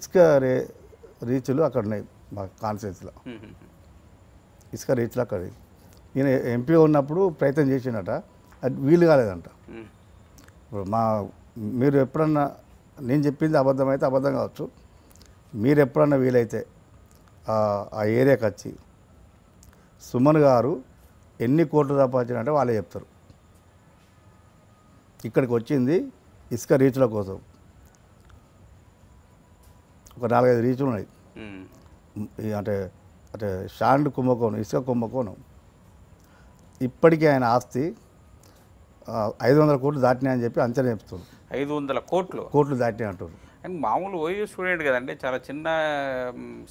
ఇసుక రే రీచ్లు అక్కడ ఉన్నాయి మా కాన్స్టిట్యూన్సీలో ఇసుక రీచ్లు అక్కడ ఈయన ఎంపీ ఉన్నప్పుడు ప్రయత్నం చేసినట అది వీలు కాలేదంట ఇప్పుడు మా మీరు ఎప్పుడన్నా నేను చెప్పింది అబద్ధం అయితే అబద్ధం కావచ్చు మీరు ఎప్పుడన్నా వీలైతే ఆ ఏరియాకి వచ్చి సుమన్ గారు ఎన్ని కోట్లు సంపాదించారంటే వాళ్ళే చెప్తారు ఇక్కడికి వచ్చింది ఇసుక రీచ్ల కోసం ఒక నాలుగైదు రీచ్లు ఉన్నాయి అంటే అంటే షాండ్ కుంభకోణం ఇసుక కుంభకోణం ఇప్పటికీ ఆయన ఆస్తి ఐదు వందల కోట్లు దాటినాయని చెప్పి అంచనా చెప్తుంది ఐదు వందల కోట్లు కోట్లు దాటినాయి అంటారు అండ్ మామూలు ఓయూ స్టూడెంట్ కదండి చాలా చిన్న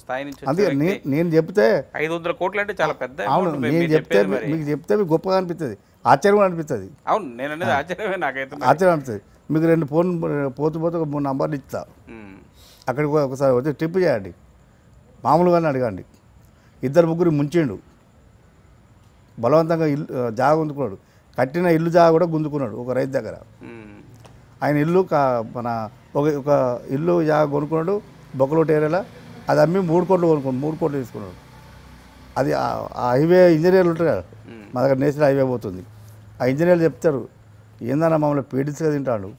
స్థాయి నుంచి అందుకే నేను చెప్తే ఐదు వందల కోట్లు అంటే చాలా పెద్ద అవును నేను చెప్తే మీకు చెప్తే మీకు గొప్పగా అనిపిస్తుంది ఆశ్చర్యం అనిపిస్తుంది అవును నేను అనేది ఆశ్చర్యమే నాకైతే ఆశ్చర్యం అనిపిస్తుంది మీకు రెండు ఫోన్ పోతు పోతే ఒక మూడు నంబర్లు ఇస్తాను అక్కడికి ఒకసారి వచ్చి ట్రిప్ చేయండి మామూలుగానే అడగండి ఇద్దరు ముగ్గురు ముంచిండు బలవంతంగా ఇల్లు జాగ గుంజుకున్నాడు కట్టిన ఇల్లు జాగ కూడా గుంజుకున్నాడు ఒక రైతు దగ్గర ఆయన ఇల్లు మన ఒక ఒక ఇల్లు జాగా కొనుక్కున్నాడు బొక్కలో ఏరియాలో అది అమ్మి మూడు కోట్లు కొనుక్కున్నాడు మూడు కోట్లు తీసుకున్నాడు అది ఆ హైవే ఇంజనీర్లు ఉంటారు కదా మా దగ్గర నేషనల్ హైవే పోతుంది ఆ ఇంజనీర్లు చెప్తారు ఏందన్నా మమ్మల్ని పీడించగా తింటాడు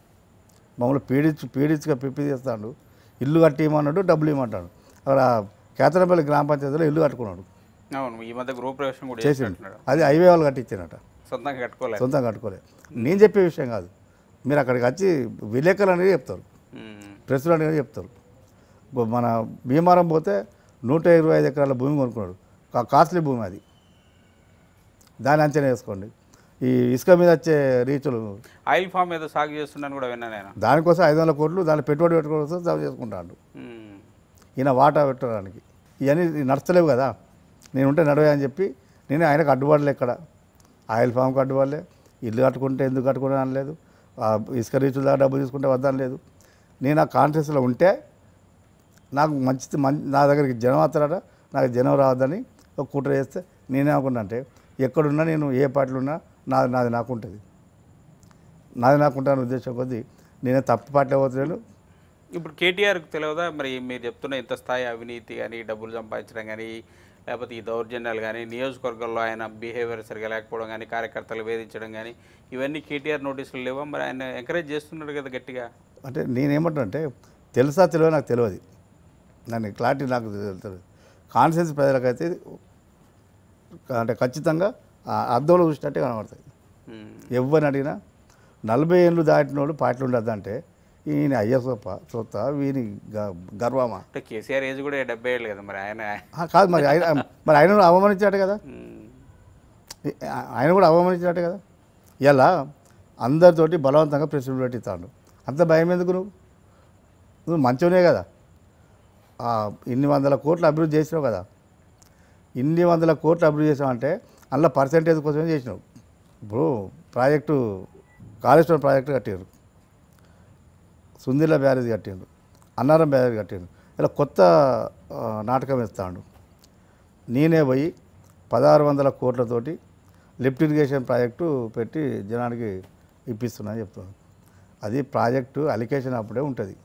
మమ్మల్ని పీడించు పీడించగా పిప్పి చేస్తాడు ఇల్లు కట్టేయమన్నాడు డబ్బులు ఇవ్వమంటాడు అక్కడ కేతనపల్లి గ్రామ పంచాయతీలో ఇల్లు కట్టుకున్నాడు అవును ఈ మధ్య గృహప్రవేశం కూడా చేసిండు అది హైవే వాళ్ళు కట్టించారట సొంతంగా కట్టుకోలేదు సొంతంగా కట్టుకోలేదు నేను చెప్పే విషయం కాదు మీరు అక్కడికి వచ్చి విలేకరులు అనేది చెప్తారు ప్రెస్లు అనేది చెప్తారు మన భీమారం పోతే నూట ఇరవై ఐదు ఎకరాల భూమి కొనుక్కున్నాడు కాస్ట్లీ భూమి అది దాని అంచనా వేసుకోండి ఈ ఇసుక మీద వచ్చే రీచులు ఆయిల్ ఫామ్ ఏదో సాగు చేస్తున్నాను కూడా విన్నాను నేను దానికోసం ఐదు వందల కోట్లు దాన్ని పెట్టుబడి పెట్టుకోవడం సాగు చేసుకుంటాడు ఈయన వాటా పెట్టడానికి ఇవన్నీ నడచలేవు కదా నేను ఉంటే నడవే అని చెప్పి నేను ఆయనకు అడ్డుపడలే ఇక్కడ ఆయిల్ ఫామ్కి అడ్డుపడలే ఇల్లు కట్టుకుంటే ఎందుకు కట్టుకునే అనలేదు ఇసుక రీచుల దాకా డబ్బు తీసుకుంటే వద్దని లేదు నేను ఆ కాన్షియస్లో ఉంటే నాకు మంచి నా దగ్గరికి జనం వస్తారట నాకు జనం రావద్దని ఒక కుట్ర చేస్తే నేనే అంటే ఎక్కడున్నా నేను ఏ పార్టీలో ఉన్నా నాది నాది నాకుంటుంది నాది అనే ఉద్దేశం కొద్దీ నేనే తప్పు పాటలే పోతున్నాను ఇప్పుడు కేటీఆర్కి తెలియదా మరి మీరు చెప్తున్న ఇంత స్థాయి అవినీతి కానీ డబ్బులు సంపాదించడం కానీ లేకపోతే ఈ దౌర్జన్యాలు కానీ నియోజకవర్గంలో ఆయన బిహేవియర్ సరిగా లేకపోవడం కానీ కార్యకర్తలు వేధించడం కానీ ఇవన్నీ కేటీఆర్ నోటీసులు లేవా మరి ఆయన ఎంకరేజ్ చేస్తున్నాడు కదా గట్టిగా అంటే నేనేమంటానంటే తెలుసా తెలియ నాకు తెలియదు దాన్ని క్లారిటీ నాకు తెలుస్తుంది కాన్షియస్ ప్రజలకైతే అంటే ఖచ్చితంగా అద్దంలో చూసినట్టే కనబడతాయి hmm. ఎవరిని అడిగినా నలభై ఏళ్ళు దాటిన వాళ్ళు పాటలు ఉండద్దంటే ఈయన చూప చూస్తా వీని గర్వమా అంటే కేసీఆర్ ఏజ్ కూడా డెబ్బై ఏళ్ళు కదా మరి ఆయన కాదు మరి ఆయన మరి ఆయన కూడా అవమానించాడు కదా hmm. ఆయన కూడా అవమానించినట్టే కదా ఇలా అందరితోటి బలవంతంగా ప్రెసిడెంట్ ఇస్తాడు అంత భయం ఎందుకు నువ్వు నువ్వు మంచోనే కదా ఇన్ని వందల కోట్లు అభివృద్ధి చేసినావు కదా ఇన్ని వందల కోట్లు అభివృద్ధి చేసావు అంటే అందులో పర్సంటేజ్ కోసమే చేసినావు ఇప్పుడు ప్రాజెక్టు కాళేశ్వరం ప్రాజెక్టు కట్టారు సుందిల బ్యారేజ్ కట్టిండు అన్నారం బ్యారేజ్ కట్టిండు ఇలా కొత్త నాటకం ఇస్తాడు నేనే పోయి పదహారు వందల కోట్లతోటి లిఫ్ట్ ఇరిగేషన్ ప్రాజెక్టు పెట్టి జనానికి ఇప్పిస్తున్నా చెప్తున్నాను అది ప్రాజెక్టు అలికేషన్ అప్పుడే ఉంటుంది